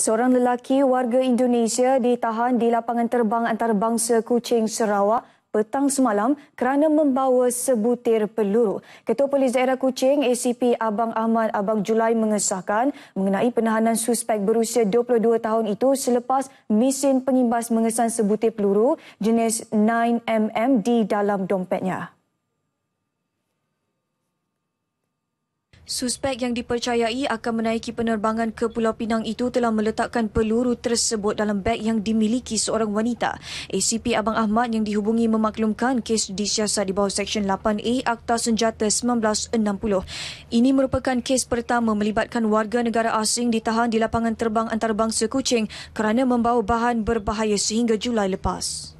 Seorang lelaki warga Indonesia ditahan di lapangan terbang antarabangsa Kuching, Sarawak petang semalam kerana membawa sebutir peluru. Ketua Polis Daerah Kuching, ACP Abang Ahmad Abang Julai mengesahkan mengenai penahanan suspek berusia 22 tahun itu selepas mesin pengimbas mengesan sebutir peluru jenis 9mm di dalam dompetnya. Suspek yang dipercayai akan menaiki penerbangan ke Pulau Pinang itu telah meletakkan peluru tersebut dalam beg yang dimiliki seorang wanita. ACP Abang Ahmad yang dihubungi memaklumkan kes disiasat di bawah Seksyen 8A Akta Senjata 1960. Ini merupakan kes pertama melibatkan warga negara asing ditahan di lapangan terbang antarabangsa Kuching kerana membawa bahan berbahaya sehingga Julai lepas.